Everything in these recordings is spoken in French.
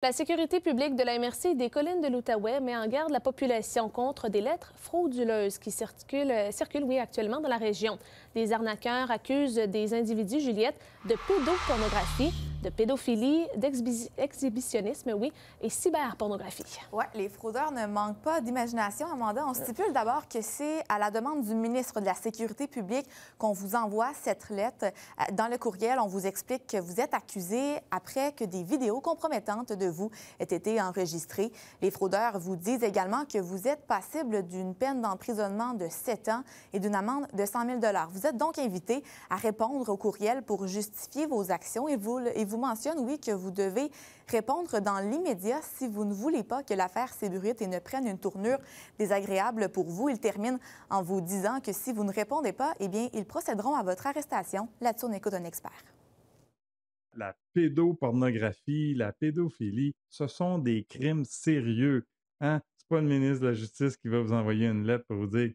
La sécurité publique de la MRC des collines de l'Outaouais met en garde la population contre des lettres frauduleuses qui circulent, euh, actuellement dans la région. Des arnaqueurs accusent des individus, Juliette, de pédopornographie de pédophilie, d'exhibitionnisme, oui, et cyberpornographie. Oui, les fraudeurs ne manquent pas d'imagination, Amanda. On stipule d'abord que c'est à la demande du ministre de la Sécurité publique qu'on vous envoie cette lettre. Euh, dans le courriel, on vous explique que vous êtes accusé après que des vidéos compromettantes de vous aient été enregistrées. Les fraudeurs vous disent également que vous êtes passible d'une peine d'emprisonnement de 7 ans et d'une amende de 100 000 Vous êtes donc invité à répondre au courriel pour justifier vos actions et vous, et vous mentionne, oui, que vous devez répondre dans l'immédiat si vous ne voulez pas que l'affaire s'ébruite et ne prenne une tournure désagréable pour vous. Il termine en vous disant que si vous ne répondez pas, eh bien, ils procéderont à votre arrestation. Là-dessus, on écoute un expert. La pédopornographie, la pédophilie, ce sont des crimes sérieux. Hein? C'est pas le ministre de la Justice qui va vous envoyer une lettre pour vous dire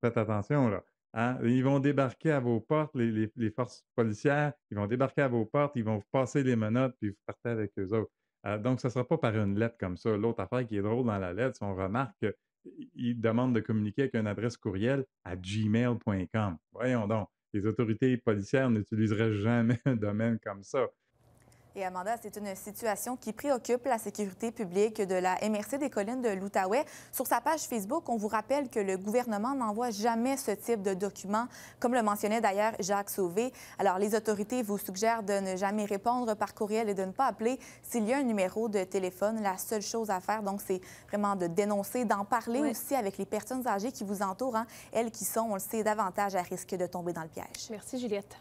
faites attention là. Hein, ils vont débarquer à vos portes, les, forces policières, ils vont débarquer à vos portes, ils vont vous passer les menottes, puis vous partez avec eux autres. Ah, donc, ce ne sera pas par une lettre comme ça. L'autre affaire qui est drôle dans la lettre, si on remarque qu'ils demandent de communiquer avec une adresse courriel à gmail.com. Voyons donc, les autorités policières n'utiliseraient jamais un domaine comme ça. Et Amanda, c'est une situation qui préoccupe la sécurité publique de la MRC des collines de l'Outaouais. Sur sa page Facebook, on vous rappelle que le gouvernement n'envoie jamais ce type de document, comme le mentionnait d'ailleurs Jacques Sauvé. Alors, les autorités vous suggèrent de ne jamais répondre par courriel et de ne pas appeler s'il y a un numéro de téléphone. La seule chose à faire, donc, c'est vraiment de dénoncer, d'en parler aussi avec les personnes âgées qui vous entourent, hein. elles qui sont, on le sait, davantage à risque de tomber dans le piège. Merci, Juliette.